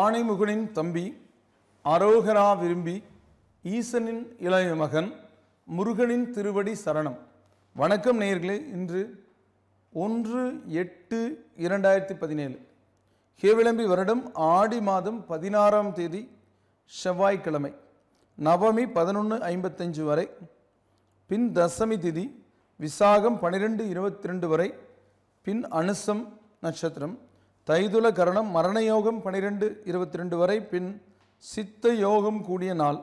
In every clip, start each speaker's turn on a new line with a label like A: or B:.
A: ஆணைமுகனின் தம்பி அரோகரா விரும்பி ஈசனின் இளைய மகன் முருகனின் திருவடி சரணம் வணக்கம் நேயர்களே இன்று ஒன்று எட்டு இரண்டாயிரத்தி பதினேழு கேவிளம்பி வருடம் ஆடி மாதம் பதினாறாம் தேதி செவ்வாய்க்கிழமை நவமி பதினொன்று ஐம்பத்தஞ்சு வரை பின் தசமி திதி விசாகம் பன்னிரெண்டு இருபத்தி ரெண்டு வரை பின் அனுசம் நட்சத்திரம் தைதுல கரணம் மரண யோகம் பனிரெண்டு இருபத்தி ரெண்டு வரை பின் சித்த யோகம் கூடிய நாள்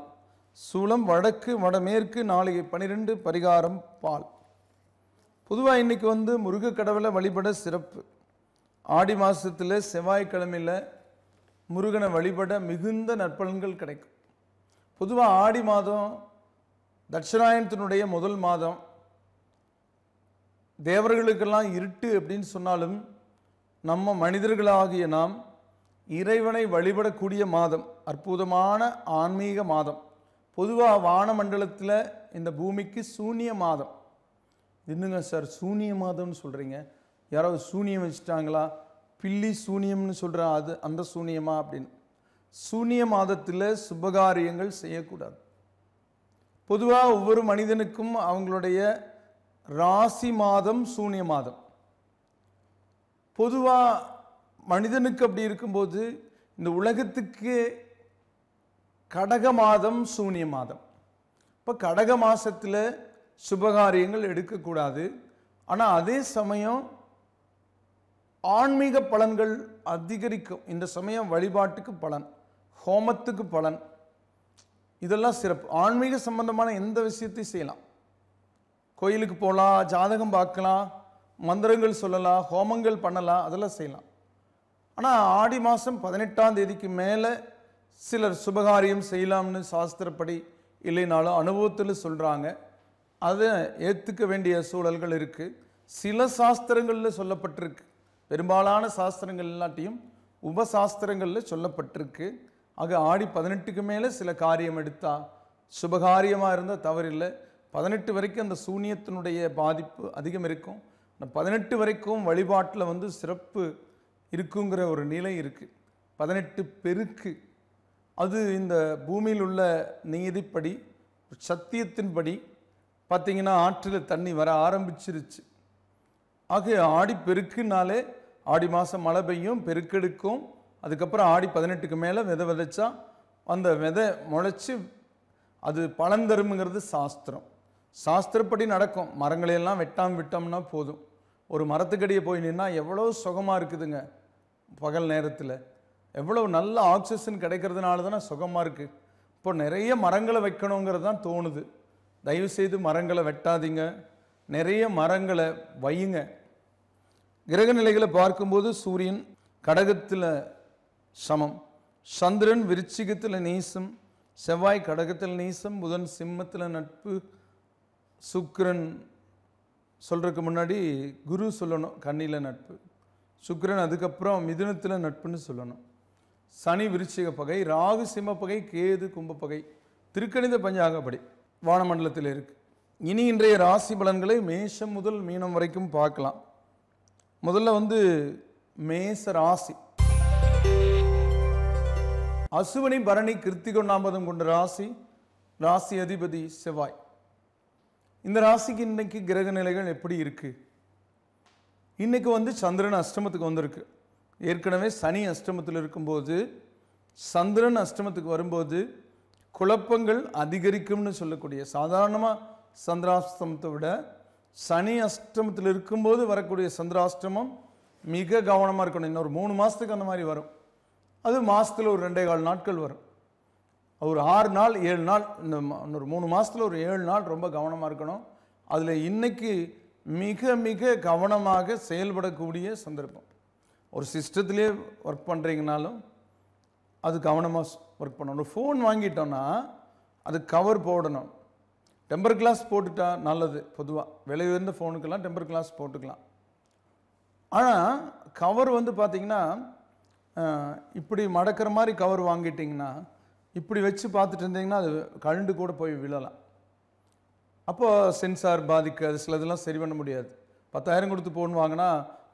A: சூளம் வடக்கு வடமேற்கு நாளைக்கு பனிரெண்டு பரிகாரம் பால் பொதுவாக இன்றைக்கி வந்து முருக கடவுளை வழிபட சிறப்பு ஆடி மாதத்தில் செவ்வாய்க்கிழமையில் முருகனை வழிபட மிகுந்த நற்பலன்கள் கிடைக்கும் பொதுவாக ஆடி மாதம் தட்சிணாயணத்தினுடைய முதல் மாதம் தேவர்களுக்கெல்லாம் இருட்டு அப்படின்னு சொன்னாலும் நம்ம மனிதர்களாகிய நாம் இறைவனை வழிபடக்கூடிய மாதம் அற்புதமான ஆன்மீக மாதம் பொதுவாக வானமண்டலத்தில் இந்த பூமிக்கு சூனிய மாதம் என்னங்க சார் சூனிய மாதம்னு சொல்கிறீங்க யாராவது சூனியம் வச்சுட்டாங்களா பில்லி சூனியம்னு சொல்கிற அது அந்த சூன்யமா அப்படின்னு சூனிய மாதத்தில் சுபகாரியங்கள் செய்யக்கூடாது பொதுவாக ஒவ்வொரு மனிதனுக்கும் அவங்களுடைய ராசி மாதம் சூனிய மாதம் பொதுவாக மனிதனுக்கு அப்படி இருக்கும்போது இந்த உலகத்துக்கு கடக மாதம் சூனிய மாதம் இப்போ கடக மாதத்தில் சுபகாரியங்கள் எடுக்கக்கூடாது ஆனால் அதே சமயம் ஆன்மீக பலன்கள் அதிகரிக்கும் இந்த சமயம் வழிபாட்டுக்கு பலன் ஹோமத்துக்கு பலன் இதெல்லாம் சிறப்பு ஆன்மீக சம்பந்தமான எந்த விஷயத்தையும் செய்யலாம் கோயிலுக்கு போகலாம் ஜாதகம் பார்க்கலாம் மந்திரங்கள் சொல்லலாம் ஹோமங்கள் பண்ணலாம் அதெல்லாம் செய்யலாம் ஆனால் ஆடி மாதம் பதினெட்டாம் தேதிக்கு மேலே சிலர் சுபகாரியம் செய்யலாம்னு சாஸ்திரப்படி இல்லைனாலும் அனுபவத்தில் சொல்கிறாங்க அதை ஏற்றுக்க வேண்டிய சூழல்கள் இருக்குது சில சாஸ்திரங்களில் சொல்லப்பட்டிருக்கு பெரும்பாலான சாஸ்திரங்கள் எல்லாட்டையும் உபசாஸ்திரங்களில் சொல்லப்பட்டிருக்கு ஆக ஆடி பதினெட்டுக்கு மேலே சில காரியம் எடுத்தால் சுபகாரியமாக இருந்தால் தவறில்லை பதினெட்டு வரைக்கும் அந்த சூனியத்தினுடைய பாதிப்பு அதிகம் இருக்கும் பதினெட்டு வரைக்கும் வழிபாட்டில் வந்து சிறப்பு இருக்குங்கிற ஒரு நிலை இருக்குது பதினெட்டு பெருக்கு அது இந்த பூமியில் உள்ள நீதிப்படி சத்தியத்தின்படி பார்த்திங்கன்னா ஆற்றில் தண்ணி வர ஆரம்பிச்சிருச்சு ஆக ஆடி பெருக்குனாலே ஆடி மாதம் மழை பெய்யும் பெருக்கெடுக்கும் அதுக்கப்புறம் ஆடி பதினெட்டுக்கு மேலே விதை விதைச்சா அந்த விதை முளைச்சி அது பலன் தருமுங்கிறது சாஸ்திரம் சாஸ்திரப்படி நடக்கும் மரங்களையெல்லாம் வெட்டாமல் விட்டோம்னா போதும் ஒரு மரத்துக்கடியை போய் நின்னால் எவ்வளோ சுகமாக இருக்குதுங்க பகல் நேரத்தில் எவ்வளோ நல்ல ஆக்சிஜன் கிடைக்கிறதுனால தானே சுகமாக இருக்குது இப்போ நிறைய மரங்களை வைக்கணுங்கிறது தான் தோணுது தயவுசெய்து மரங்களை வெட்டாதீங்க நிறைய மரங்களை வையுங்க கிரகநிலைகளை பார்க்கும்போது சூரியன் கடகத்தில் சமம் சந்திரன் விருச்சிகத்தில் நீசம் செவ்வாய் கடகத்தில் நீசம் புதன் சிம்மத்தில் நட்பு சுக்கிரன் சொல்கிறதுக்கு முன்னாடி குரு சொல்லணும் கண்ணியில் நட்பு சுக்கரன் அதுக்கப்புறம் மிதுனத்தில் நட்புன்னு சொல்லணும் சனி விருச்சிக பகை ராகு சிம்மப்பகை கேது கும்பப்பகை திருக்கணித பஞ்சாகப்படி வானமண்டலத்தில் இருக்குது இனி இன்றைய ராசி பலன்களை மேஷம் முதல் மீனம் வரைக்கும் பார்க்கலாம் முதல்ல வந்து மேச ராசி அசுவனி பரணி கிருத்திகொண்டாம்பதம் கொண்ட ராசி ராசி அதிபதி செவ்வாய் இந்த ராசிக்கு இன்றைக்கி கிரக நிலைகள் எப்படி இருக்குது இன்றைக்கு வந்து சந்திரன் அஷ்டமத்துக்கு வந்திருக்கு ஏற்கனவே சனி அஷ்டமத்தில் இருக்கும்போது சந்திரன் அஷ்டமத்துக்கு வரும்போது குழப்பங்கள் அதிகரிக்கும்னு சொல்லக்கூடிய சாதாரணமாக சந்திராஷ்டமத்தை விட சனி அஷ்டமத்தில் இருக்கும்போது வரக்கூடிய சந்திராஷ்டமம் மிக கவனமாக இருக்கணும் இன்னொரு மூணு மாதத்துக்கு அந்த மாதிரி வரும் அது மாதத்தில் ஒரு ரெண்டே கால் நாட்கள் வரும் ஒரு ஆறு நாள் ஏழு நாள் இந்த ஒரு மூணு மாதத்தில் ஒரு ஏழு நாள் ரொம்ப கவனமாக இருக்கணும் அதில் இன்றைக்கி மிக மிக கவனமாக செயல்படக்கூடிய சந்தர்ப்பம் ஒரு சிஸ்டத்துலேயே ஒர்க் பண்ணுறீங்கனாலும் அது கவனமாக ஒர்க் பண்ணணும் ஒரு ஃபோன் வாங்கிட்டோன்னா அது கவர் போடணும் டெம்பர் கிளாஸ் போட்டுட்டா நல்லது பொதுவாக விலை உயர்ந்த ஃபோனுக்கெல்லாம் டெம்பர் கிளாஸ் போட்டுக்கலாம் ஆனால் கவர் வந்து பார்த்திங்கன்னா இப்படி மடக்கிற மாதிரி கவர் வாங்கிட்டிங்கன்னா இப்படி வச்சு பார்த்துட்டு இருந்தீங்கன்னா அது கழுண்டு கூட போய் விழலாம் அப்போது சென்சார் பாதிக்க சில சிலதெல்லாம் சரி பண்ண முடியாது பத்தாயிரம் கொடுத்து போன் வாங்கினா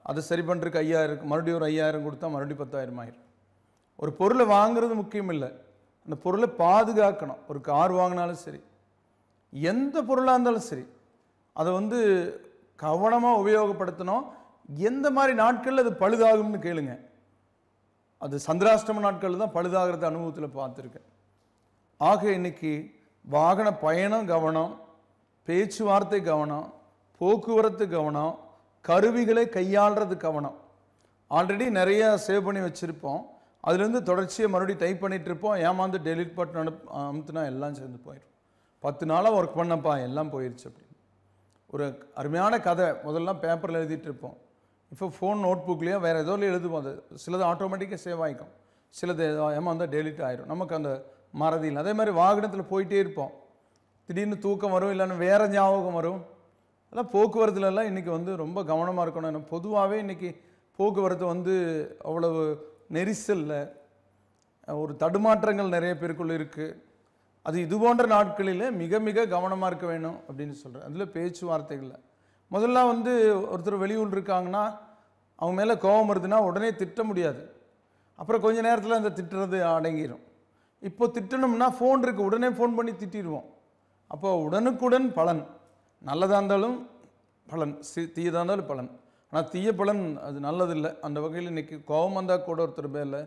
A: அதை சரி பண்ணுறதுக்கு ஐயாயிரம் மறுபடியும் ஒரு ஐயாயிரம் கொடுத்தா மறுபடியும் பத்தாயிரம் ஆயிரும் ஒரு பொருளை வாங்குறது முக்கியம் இல்லை அந்த பொருளை பாதுகாக்கணும் ஒரு கார் வாங்கினாலும் சரி எந்த பொருளாக இருந்தாலும் சரி அதை வந்து கவனமாக உபயோகப்படுத்தணும் எந்த மாதிரி நாட்களில் அது பழுதாகும்னு கேளுங்கள் அது சந்திராஷ்டம நாட்களில் தான் பழுதாகிறத அனுபவத்தில் பார்த்துருக்கேன் ஆக இன்னைக்கு வாகன பயணம் கவனம் பேச்சுவார்த்தை கவனம் போக்குவரத்து கவனம் கருவிகளை கையாளுறது கவனம் ஆல்ரெடி நிறைய சேவ் பண்ணி வச்சுருப்போம் அதுலேருந்து தொடர்ச்சியை மறுபடியும் டைப் பண்ணிகிட்டு இருப்போம் ஏமாந்து டெலிட் பட்டன் அனுப் அமுத்துனா எல்லாம் சேர்ந்து போயிடும் பத்து நாளாக ஒர்க் பண்ணப்பா எல்லாம் போயிடுச்சு அப்படின்னு ஒரு அருமையான கதை முதல்லாம் பேப்பரில் எழுதிட்டு இருப்போம் இப்போ ஃபோன் நோட் புக்லேயோ வேறு ஏதோ எழுதுவோம் அது சிலது ஆட்டோமேட்டிக்காக சேவ் ஆகிக்கும் சிலது ஏமா வந்தால் டெலிட் ஆகிரும் நமக்கு அந்த மறதி இல்லை அதே மாதிரி வாகனத்தில் போயிட்டே இருப்போம் திடீர்னு தூக்கம் வரும் இல்லைன்னு வேறு ஞாபகம் வரும் அதெல்லாம் போக்குவரத்துலலாம் இன்றைக்கி வந்து ரொம்ப கவனமாக இருக்கணும் ஏன்னா பொதுவாகவே இன்றைக்கி போக்குவரத்து வந்து அவ்வளவு நெரிசலில் ஒரு தடுமாற்றங்கள் நிறைய பேருக்குள்ளே இருக்குது அது இது போன்ற நாட்களில் மிக மிக கவனமாக இருக்க வேணும் அப்படின்னு சொல்கிறேன் அதில் பேச்சுவார்த்தைகளில் முதல்ல வந்து ஒருத்தர் வெளியூர் இருக்காங்கன்னா அவங்க மேலே கோபம் வருதுன்னா உடனே திட்ட முடியாது அப்புறம் கொஞ்ச நேரத்தில் அந்த திட்டுறது அடங்கிடும் இப்போ திட்டணும்னா ஃபோன் இருக்குது உடனே ஃபோன் பண்ணி திட்டிடுவோம் அப்போ உடனுக்குடன் பலன் நல்லதாக இருந்தாலும் பலன் சி தீயதாக இருந்தாலும் பலன் ஆனால் தீய பலன் அது நல்லதில்லை அந்த வகையில் இன்றைக்கி கோபம் வந்தால் கூட ஒருத்தர் பேரில்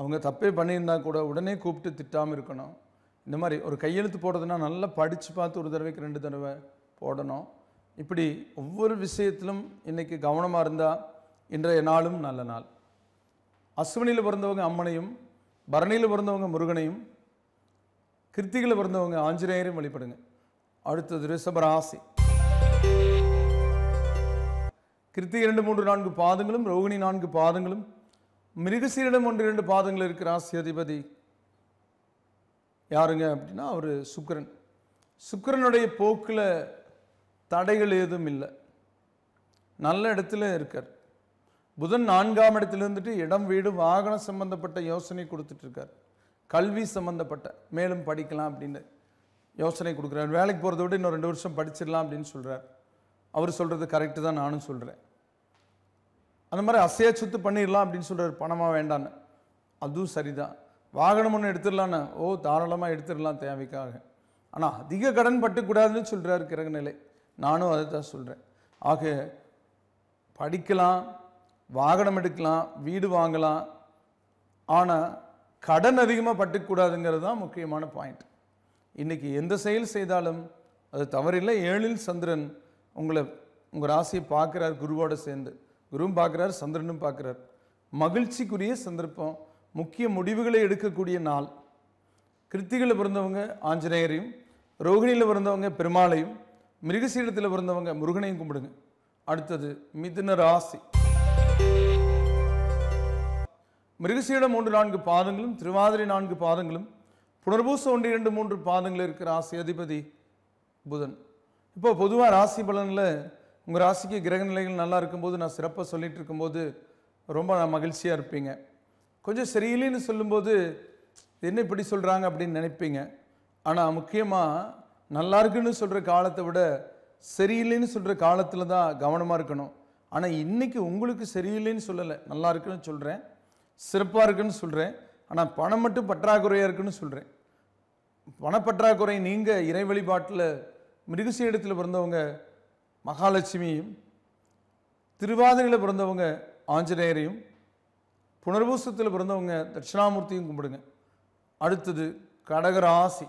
A: அவங்க தப்பே பண்ணியிருந்தால் கூட உடனே கூப்பிட்டு திட்டாமல் இருக்கணும் இந்த மாதிரி ஒரு கையெழுத்து போடுறதுன்னா நல்லா படித்து பார்த்து ஒரு தடவைக்கு ரெண்டு தடவை போடணும் இப்படி ஒவ்வொரு விஷயத்திலும் இன்றைக்கி கவனமாக இருந்தால் இன்றைய நாளும் நல்ல நாள் அஸ்வினியில் பிறந்தவங்க அம்மனையும் பரணியில் பிறந்தவங்க முருகனையும் கிருத்திகில் பிறந்தவங்க ஆஞ்சநேயரையும் வழிபடுங்க அடுத்தது ரிஷபராசி கிருத்திகை இரண்டு மூன்று நான்கு பாதங்களும் ரோகிணி நான்கு பாதங்களும் மிருகசீரிடம் ஒன்று இரண்டு பாதங்கள் இருக்கிற ஆசியதிபதி யாருங்க அப்படின்னா அவர் சுக்கரன் சுக்கரனுடைய போக்கில் தடைகள் ஏதும் இல்லை நல்ல இடத்துல இருக்கார் புதன் நான்காம் இடத்துல இருந்துட்டு இடம் வீடு வாகனம் சம்பந்தப்பட்ட யோசனை கொடுத்துட்ருக்கார் கல்வி சம்மந்தப்பட்ட மேலும் படிக்கலாம் அப்படின்னு யோசனை கொடுக்குறாரு வேலைக்கு போகிறத விட இன்னும் ரெண்டு வருஷம் படிச்சிடலாம் அப்படின்னு சொல்கிறார் அவர் சொல்கிறது கரெக்டு தான் நானும் சொல்கிறேன் அந்த மாதிரி அசையா சொத்து பண்ணிடலாம் அப்படின்னு சொல்கிறார் பணமாக வேண்டான்னு அதுவும் சரிதான் வாகனம் ஒன்று எடுத்துடலான்னு ஓ தாராளமாக எடுத்துடலாம் தேவைக்காக ஆனால் அதிக கடன் பட்டுக்கூடாதுன்னு சொல்கிறார் கிரகநிலை நானும் அதை தான் சொல்கிறேன் ஆக படிக்கலாம் வாகனம் எடுக்கலாம் வீடு வாங்கலாம் ஆனால் கடன் அதிகமாக பட்டுக்கூடாதுங்கிறது தான் முக்கியமான பாயிண்ட் இன்றைக்கி எந்த செயல் செய்தாலும் அது தவறில்லை ஏழில் சந்திரன் உங்களை உங்கள் ராசியை பார்க்குறார் குருவோடு சேர்ந்து குருவும் பார்க்குறார் சந்திரனும் பார்க்குறார் மகிழ்ச்சிக்குரிய சந்தர்ப்பம் முக்கிய முடிவுகளை எடுக்கக்கூடிய நாள் கிருத்திகளில் பிறந்தவங்க ஆஞ்சநேயரையும் ரோகிணியில் பிறந்தவங்க பெருமாளையும் மிருகசீலத்தில் பிறந்தவங்க முருகனையும் கும்பிடுங்க அடுத்தது மிதுன ராசி மிருகசீடம் மூன்று நான்கு பாதங்களும் திருவாதிரை நான்கு பாதங்களும் புனர்பூச ஒன்று இரண்டு மூன்று பாதங்கள் இருக்கிற ராசி அதிபதி புதன் இப்போ பொதுவாக ராசி பலனில் உங்கள் ராசிக்கு கிரக நிலைகள் நல்லா இருக்கும்போது நான் சிறப்பாக சொல்லிகிட்டு இருக்கும்போது ரொம்ப நான் மகிழ்ச்சியாக இருப்பீங்க கொஞ்சம் சரியில்லைன்னு சொல்லும்போது என்ன இப்படி சொல்கிறாங்க அப்படின்னு நினைப்பீங்க ஆனால் முக்கியமாக நல்லா இருக்குன்னு சொல்கிற காலத்தை விட சரியில்லைன்னு சொல்கிற காலத்தில் தான் கவனமாக இருக்கணும் ஆனால் இன்றைக்கி உங்களுக்கு சரியில்லைன்னு சொல்லலை நல்லா இருக்குன்னு சொல்கிறேன் சிறப்பாக இருக்குன்னு சொல்கிறேன் ஆனால் பணம் மட்டும் பற்றாக்குறையாக இருக்குன்னு சொல்கிறேன் பணப்பற்றாக்குறை நீங்கள் இறை வழிபாட்டில் மிருகசி இடத்துல பிறந்தவங்க மகாலட்சுமியும் திருவாதிரையில் பிறந்தவங்க ஆஞ்சநேயரையும் புனர்பூசத்தில் பிறந்தவங்க தட்சிணாமூர்த்தியும் கும்பிடுங்க அடுத்தது கடகராசி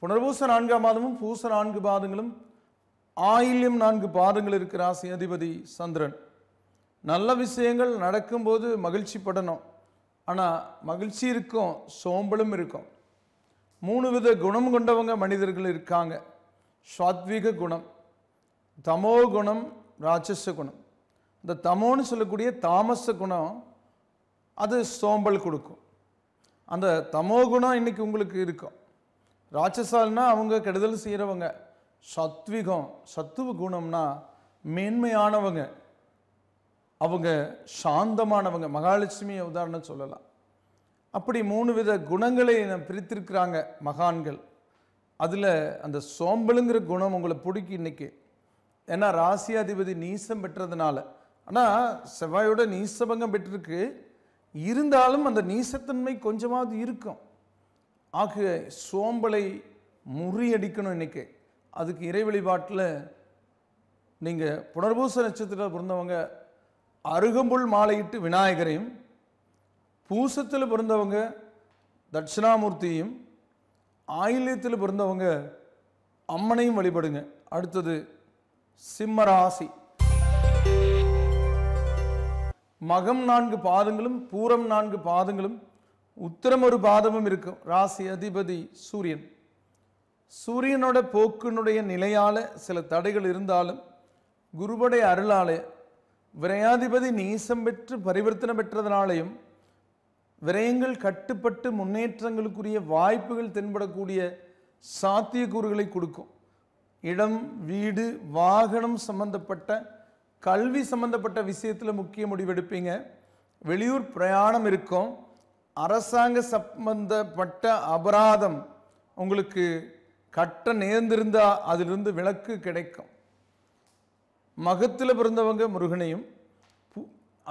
A: புனர்பூச நான்காம் மாதமும் பூச நான்கு பாதங்களும் ஆயிலும் நான்கு பாதங்கள் இருக்கிற ராசி அதிபதி சந்திரன் நல்ல விஷயங்கள் நடக்கும்போது மகிழ்ச்சி படணும் ஆனால் மகிழ்ச்சி இருக்கும் சோம்பலும் இருக்கும் மூணு வித குணம் கொண்டவங்க மனிதர்கள் இருக்காங்க சாத்விக குணம் தமோ குணம் ராட்சச குணம் இந்த தமோன்னு சொல்லக்கூடிய தாமச குணம் அது சோம்பல் கொடுக்கும் அந்த தமோ குணம் இன்றைக்கி உங்களுக்கு இருக்கும் ராட்சசால்னா அவங்க கெடுதல் செய்கிறவங்க சத்விகம் சத்துவ குணம்னா மேன்மையானவங்க அவங்க சாந்தமானவங்க மகாலட்சுமி உதாரணம் சொல்லலாம் அப்படி மூணு வித குணங்களை பிரித்திருக்கிறாங்க மகான்கள் அதில் அந்த சோம்பலுங்கிற குணம் உங்களை பிடிக்கும் இன்றைக்கி ஏன்னா ராசியாதிபதி நீசம் பெற்றதுனால ஆனால் செவ்வாயோட நீசபங்கம் பெற்றிருக்கு இருந்தாலும் அந்த நீசத்தன்மை கொஞ்சமாவது இருக்கும் ஆகிய சோம்பலை முறியடிக்கணும் இன்றைக்கி அதுக்கு இறை வழிபாட்டில் நீங்கள் புனர்பூச நட்சத்திரத்தில் பிறந்தவங்க அருகம்புல் மாலையிட்டு விநாயகரையும் பூசத்தில் பிறந்தவங்க தட்சிணாமூர்த்தியும் ஆயில்யத்தில் பிறந்தவங்க அம்மனையும் வழிபடுங்க அடுத்தது சிம்மராசி மகம் நான்கு பாதங்களும் பூரம் நான்கு பாதங்களும் உத்தரம் ஒரு பாதமும் இருக்கும் ராசி அதிபதி சூரியன் சூரியனோட போக்கினுடைய நிலையால் சில தடைகள் இருந்தாலும் குருவுடைய அருளாலே விரையாதிபதி நீசம் பெற்று பரிவர்த்தனை பெற்றதனாலேயும் விரயங்கள் கட்டுப்பட்டு முன்னேற்றங்களுக்குரிய வாய்ப்புகள் தென்படக்கூடிய சாத்தியக்கூறுகளை கொடுக்கும் இடம் வீடு வாகனம் சம்பந்தப்பட்ட கல்வி சம்பந்தப்பட்ட விஷயத்தில் முக்கிய முடிவெடுப்பீங்க வெளியூர் பிரயாணம் இருக்கும் அரசாங்க சம்பந்தப்பட்ட அபராதம் உங்களுக்கு கட்ட நேர்ந்திருந்தால் அதிலிருந்து விளக்கு கிடைக்கும் மகத்தில் பிறந்தவங்க முருகனையும்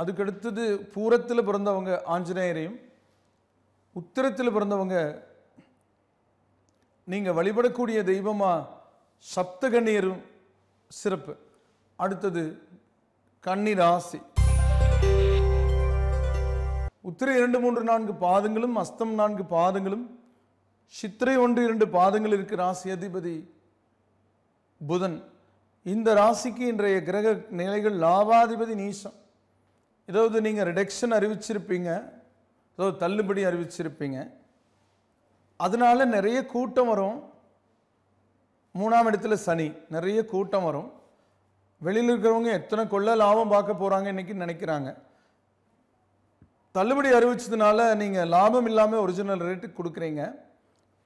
A: அதுக்கடுத்தது பூரத்தில் பிறந்தவங்க ஆஞ்சநேயரையும் உத்தரத்தில் பிறந்தவங்க நீங்கள் வழிபடக்கூடிய தெய்வமாக சப்தகண்ணியரும் சிறப்பு அடுத்தது கன்னி ராசி உத்திரை இரண்டு மூன்று நான்கு பாதங்களும் அஸ்தம் நான்கு பாதங்களும் சித்திரை ஒன்று இரண்டு பாதங்கள் இருக்கு ராசி அதிபதி புதன் இந்த ராசிக்கு இன்றைய கிரக நிலைகள் லாபாதிபதி நீசம் ஏதாவது நீங்கள் ரிடக்ஷன் அறிவிச்சிருப்பீங்க ஏதோ தள்ளுபடி அறிவிச்சிருப்பீங்க அதனால நிறைய கூட்டம் வரும் மூணாம் இடத்துல சனி நிறைய கூட்டம் வரும் வெளியில் இருக்கிறவங்க எத்தனை கொள்ள லாபம் பார்க்க போகிறாங்க இன்னைக்கு நினைக்கிறாங்க தள்ளுபடி அறிவிச்சதுனால நீங்கள் லாபம் இல்லாமல் ஒரிஜினல் ரேட்டுக்கு கொடுக்குறீங்க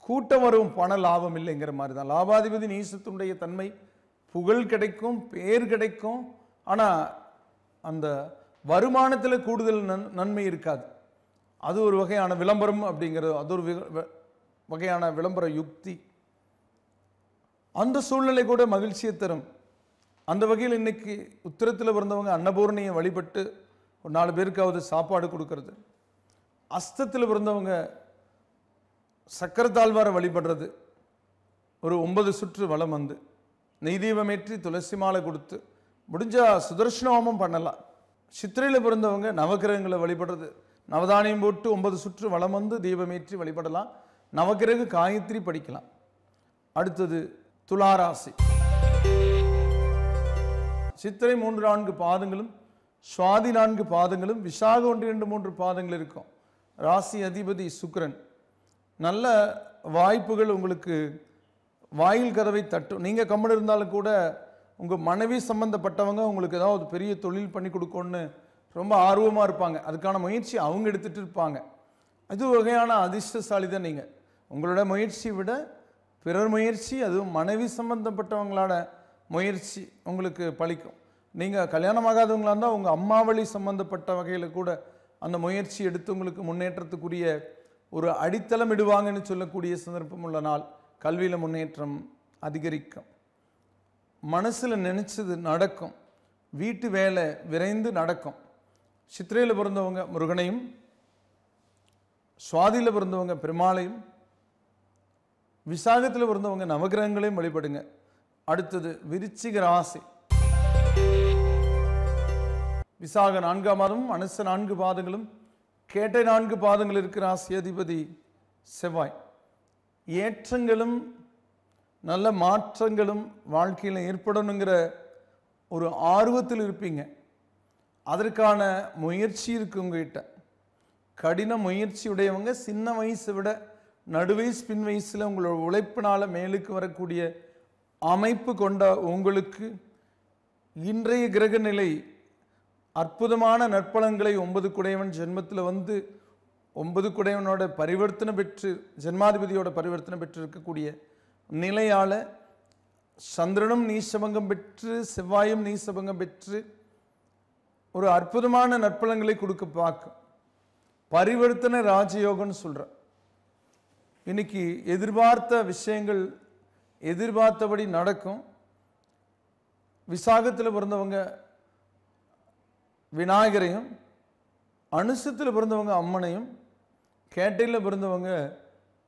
A: கூட்டம் வரும் பண லாபம் இல்லைங்கிற மாதிரி தான் லாபாதிபதி நீசத்துடைய தன்மை புகழ் கிடைக்கும் பேர் கிடைக்கும் ஆனால் அந்த வருமானத்தில் கூடுதல் நன் நன்மை இருக்காது அது ஒரு வகையான விளம்பரம் அப்படிங்கிறது அது ஒரு வகையான விளம்பர யுக்தி அந்த சூழ்நிலை கூட மகிழ்ச்சியை தரும் அந்த வகையில் இன்னைக்கு உத்திரத்தில் பிறந்தவங்க அன்னபூர்ணியை வழிபட்டு ஒரு நாலு பேருக்காவது சாப்பாடு கொடுக்கறது அஸ்தத்தில் பிறந்தவங்க சக்கரத்தாழ்வாரை வழிபடுறது ஒரு ஒன்பது சுற்று வளம் வந்து நெய் தீபமேற்றி துளசி மாலை கொடுத்து முடிஞ்சால் சுதர்ஷனோமம் பண்ணலாம் சித்திரையில் பிறந்தவங்க நவக்கிரகங்களை வழிபடுறது நவதானியம் போட்டு ஒன்பது சுற்று வளம் வந்து தீபமேற்றி வழிபடலாம் நவக்கிரக காயத்ரி படிக்கலாம் அடுத்தது துளாராசி சித்திரை மூன்று நான்கு பாதங்களும் சுவாதி நான்கு பாதங்களும் விசாக ஒன்று இரண்டு மூன்று பாதங்கள் இருக்கும் ராசி அதிபதி சுக்கரன் நல்ல வாய்ப்புகள் உங்களுக்கு வாயில் கதவை தட்டும் நீங்கள் கம்மல் இருந்தாலும் கூட உங்கள் மனைவி சம்மந்தப்பட்டவங்க உங்களுக்கு ஏதாவது பெரிய தொழில் பண்ணி கொடுக்கணும்னு ரொம்ப ஆர்வமாக இருப்பாங்க அதுக்கான முயற்சி அவங்க எடுத்துகிட்டு இருப்பாங்க அது வகையான அதிர்ஷ்டசாலி தான் நீங்கள் உங்களோட முயற்சியை விட பிறர் முயற்சி அதுவும் மனைவி சம்மந்தப்பட்டவங்களோட முயற்சி உங்களுக்கு பழிக்கும் நீங்கள் கல்யாணமாகாதவங்களாக இருந்தால் உங்கள் அம்மாவளி சம்பந்தப்பட்ட சம்மந்தப்பட்ட வகையில் கூட அந்த முயற்சி எடுத்து உங்களுக்கு முன்னேற்றத்துக்குரிய ஒரு அடித்தளம் இடுவாங்கன்னு சொல்லக்கூடிய சந்தர்ப்பம் உள்ள நாள் கல்வியில் முன்னேற்றம் அதிகரிக்கும் மனசில் நினச்சது நடக்கும் வீட்டு வேலை விரைந்து நடக்கும் சித்திரையில் பிறந்தவங்க முருகனையும் சுவாதியில் பிறந்தவங்க பெருமாளையும் விசாகத்தில் பிறந்தவங்க நவகிரகங்களையும் வழிபடுங்க அடுத்தது விருச்சிக ராசி விசாக நான்காம் மாதம் அனுச நான்கு பாதங்களும் கேட்டை நான்கு பாதங்கள் இருக்கிற ஆசியாதிபதி செவ்வாய் ஏற்றங்களும் நல்ல மாற்றங்களும் வாழ்க்கையில் ஏற்படணுங்கிற ஒரு ஆர்வத்தில் இருப்பீங்க அதற்கான முயற்சி இருக்கு உங்ககிட்ட கடின முயற்சி உடையவங்க சின்ன வயசை விட நடுவயசு பின் வயசில் உங்களோட உழைப்பினால் மேலுக்கு வரக்கூடிய அமைப்பு கொண்ட உங்களுக்கு இன்றைய கிரகநிலை அற்புதமான நற்பலன்களை ஒன்பது குடையவன் ஜென்மத்தில் வந்து ஒன்பது குடையவனோட பரிவர்த்தனை பெற்று ஜென்மாதிபதியோட பரிவர்த்தனை பெற்று இருக்கக்கூடிய நிலையால் சந்திரனும் நீசபங்கம் பெற்று செவ்வாயும் நீசபங்கம் பெற்று ஒரு அற்புதமான நற்பலன்களை கொடுக்க பார்க்கும் பரிவர்த்தனை ராஜயோகம்னு சொல்கிறேன் இன்னைக்கு எதிர்பார்த்த விஷயங்கள் எதிர்பார்த்தபடி நடக்கும் விசாகத்தில் பிறந்தவங்க விநாயகரையும் அனுசத்தில் பிறந்தவங்க அம்மனையும் கேட்டையில் பிறந்தவங்க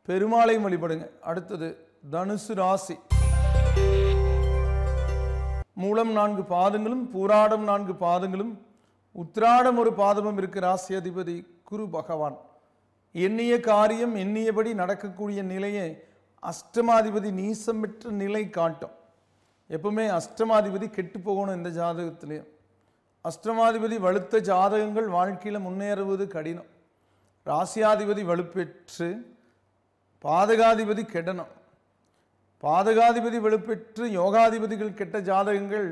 A: பெருமாளையும் வழிபடுங்க அடுத்தது தனுசு ராசி மூலம் நான்கு பாதங்களும் பூராடம் நான்கு பாதங்களும் உத்ராடம் ஒரு பாதமும் இருக்கு ராசி அதிபதி குரு பகவான் எண்ணிய காரியம் எண்ணியபடி நடக்கக்கூடிய நிலையை அஷ்டமாதிபதி நீசம் பெற்ற நிலை காட்டும் எப்பவுமே அஷ்டமாதிபதி கெட்டு போகணும் இந்த ஜாதகத்திலையும் அஷ்டமாதிபதி வலுத்த ஜாதகங்கள் வாழ்க்கையில் முன்னேறுவது கடினம் ராசியாதிபதி வலுப்பெற்று பாதகாதிபதி கெடணும் பாதகாதிபதி வலுப்பெற்று யோகாதிபதிகள் கெட்ட ஜாதகங்கள்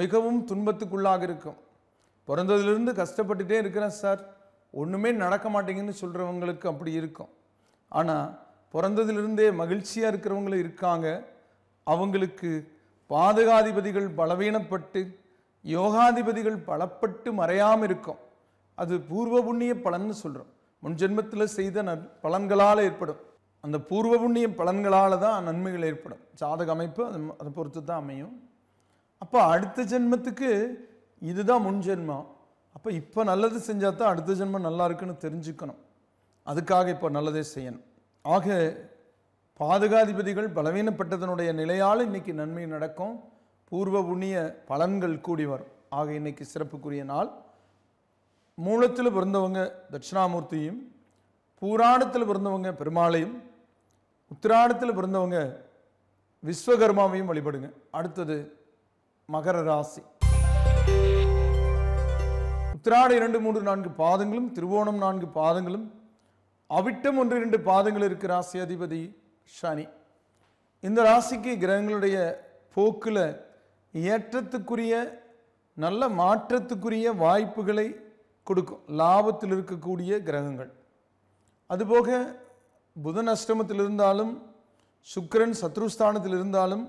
A: மிகவும் துன்பத்துக்குள்ளாக இருக்கும் பிறந்ததிலிருந்து கஷ்டப்பட்டுட்டே இருக்கிறேன் சார் ஒன்றுமே நடக்க மாட்டேங்குன்னு சொல்கிறவங்களுக்கு அப்படி இருக்கும் ஆனால் பிறந்ததிலிருந்தே மகிழ்ச்சியாக இருக்கிறவங்களும் இருக்காங்க அவங்களுக்கு பாதகாதிபதிகள் பலவீனப்பட்டு யோகாதிபதிகள் பலப்பட்டு மறையாமல் இருக்கும் அது பூர்வ புண்ணிய பலன்னு சொல்கிறோம் முன் ஜென்மத்தில் செய்த நற் பலன்களால் ஏற்படும் அந்த பூர்வ புண்ணிய பலன்களால் தான் நன்மைகள் ஏற்படும் சாதக அமைப்பு அது அதை பொறுத்து தான் அமையும் அப்போ அடுத்த ஜென்மத்துக்கு இதுதான் முன் ஜென்மம் அப்போ இப்போ நல்லது செஞ்சால் தான் அடுத்த ஜென்மம் நல்லா இருக்குன்னு தெரிஞ்சுக்கணும் அதுக்காக இப்போ நல்லதே செய்யணும் ஆக பாதுகாதிபதிகள் பலவீனப்பட்டதனுடைய நிலையால் இன்றைக்கி நன்மை நடக்கும் பூர்வ புண்ணிய பலன்கள் கூடி வரும் ஆக இன்னைக்கு சிறப்புக்குரிய நாள் மூலத்தில் பிறந்தவங்க தட்சிணாமூர்த்தியும் பூராணத்தில் பிறந்தவங்க பெருமாளையும் உத்திராணத்தில் பிறந்தவங்க விஸ்வகர்மாவையும் வழிபடுங்க அடுத்தது மகர ராசி உத்திராட இரண்டு மூன்று நான்கு பாதங்களும் திருவோணம் நான்கு பாதங்களும் அவிட்டம் ஒன்று இரண்டு பாதங்கள் இருக்கிற ராசி அதிபதி சனி இந்த ராசிக்கு கிரகங்களுடைய போக்கில் ஏற்றத்துக்குரிய நல்ல மாற்றத்துக்குரிய வாய்ப்புகளை கொடுக்கும் லாபத்தில் இருக்கக்கூடிய கிரகங்கள் அதுபோக புதன் அஷ்டமத்தில் இருந்தாலும் சுக்கரன் சத்ருஸ்தானத்தில் இருந்தாலும்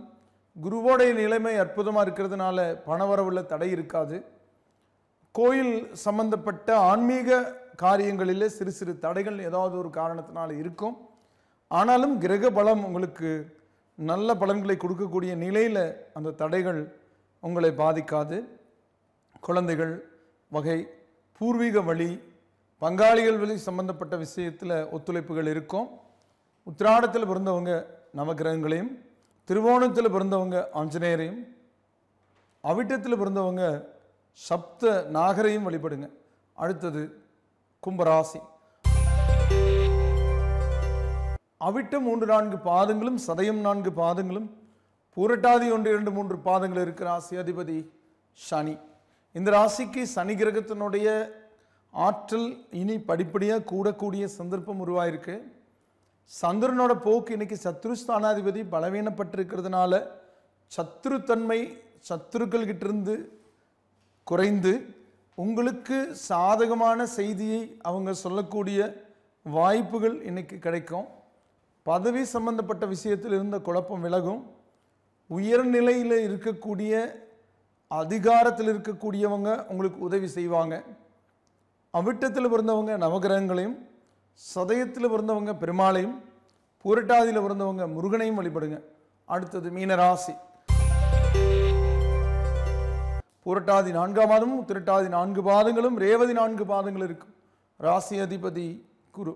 A: குருவோடைய நிலைமை அற்புதமாக இருக்கிறதுனால பணவரவில் தடை இருக்காது கோயில் சம்பந்தப்பட்ட ஆன்மீக காரியங்களில் சிறு சிறு தடைகள் ஏதாவது ஒரு காரணத்தினால் இருக்கும் ஆனாலும் கிரக பலம் உங்களுக்கு நல்ல பலன்களை கொடுக்கக்கூடிய நிலையில் அந்த தடைகள் உங்களை பாதிக்காது குழந்தைகள் வகை பூர்வீக வழி பங்காளிகள் வழி சம்பந்தப்பட்ட விஷயத்தில் ஒத்துழைப்புகள் இருக்கும் உத்திராடத்தில் பிறந்தவங்க நவகிரகங்களையும் திருவோணத்தில் பிறந்தவங்க ஆஞ்சநேயரையும் அவிட்டத்தில் பிறந்தவங்க சப்த நாகரையும் வழிபடுங்க அடுத்தது கும்பராசி அவிட்ட மூன்று நான்கு பாதங்களும் சதயம் நான்கு பாதங்களும் பூரட்டாதி ஒன்று இரண்டு மூன்று பாதங்கள் இருக்கிற ராசி அதிபதி சனி இந்த ராசிக்கு சனி கிரகத்தினுடைய ஆற்றல் இனி படிப்படியாக கூடக்கூடிய சந்தர்ப்பம் உருவாயிருக்கு சந்திரனோட போக்கு இன்னைக்கு சத்ரு ஸ்தானாதிபதி பலவீனப்பட்டிருக்கிறதுனால சத்ருத்தன்மை இருந்து குறைந்து உங்களுக்கு சாதகமான செய்தியை அவங்க சொல்லக்கூடிய வாய்ப்புகள் இன்றைக்கி கிடைக்கும் பதவி சம்பந்தப்பட்ட விஷயத்தில் இருந்த குழப்பம் விலகும் உயர்நிலையில் இருக்கக்கூடிய அதிகாரத்தில் இருக்கக்கூடியவங்க உங்களுக்கு உதவி செய்வாங்க அவிட்டத்தில் பிறந்தவங்க நவகிரகங்களையும் சதயத்தில் பிறந்தவங்க பெருமாளையும் பூரட்டாதியில் பிறந்தவங்க முருகனையும் வழிபடுங்க அடுத்தது மீனராசி பூரட்டாதி நான்காம் மாதமும் திருட்டாதி நான்கு பாதங்களும் ரேவதி நான்கு பாதங்கள் இருக்கும் ராசி அதிபதி குரு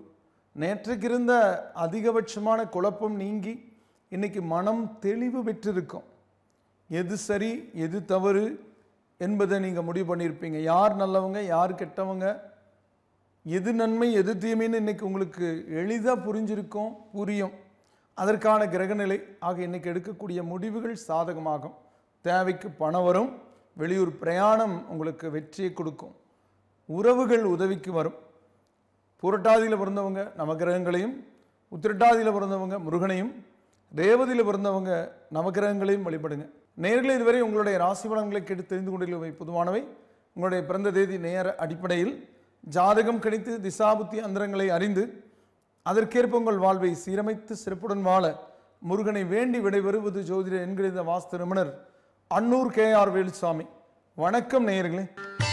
A: நேற்றுக்கு இருந்த அதிகபட்சமான குழப்பம் நீங்கி இன்னைக்கு மனம் தெளிவு பெற்றிருக்கும் எது சரி எது தவறு என்பதை நீங்கள் முடிவு பண்ணியிருப்பீங்க யார் நல்லவங்க யார் கெட்டவங்க எது நன்மை எது தீமைன்னு இன்னைக்கு உங்களுக்கு எளிதாக புரிஞ்சிருக்கும் புரியும் அதற்கான கிரகநிலை ஆக இன்றைக்கி எடுக்கக்கூடிய முடிவுகள் சாதகமாகும் தேவைக்கு பணம் வரும் வெளியூர் பிரயாணம் உங்களுக்கு வெற்றியை கொடுக்கும் உறவுகள் உதவிக்கு வரும் பூரட்டாதியில் பிறந்தவங்க நவகிரகங்களையும் உத்திரட்டாதியில் பிறந்தவங்க முருகனையும் ரேவதியில் பிறந்தவங்க நவகிரகங்களையும் வழிபடுங்க நேர்களை இதுவரை உங்களுடைய ராசி பலன்களை கேட்டு தெரிந்து கொண்டிருக்கவை பொதுவானவை உங்களுடைய பிறந்த தேதி நேர அடிப்படையில் ஜாதகம் கணித்து திசாபுத்தி அந்தரங்களை அறிந்து அதற்கேற்ப உங்கள் வாழ்வை சீரமைத்து சிறப்புடன் வாழ முருகனை வேண்டி விடைபெறுவது ஜோதிடர் என்கிற வாஸ்து நிபுணர் அன்னூர் கே ஆர் வேலுசாமி வணக்கம் நேயர்களே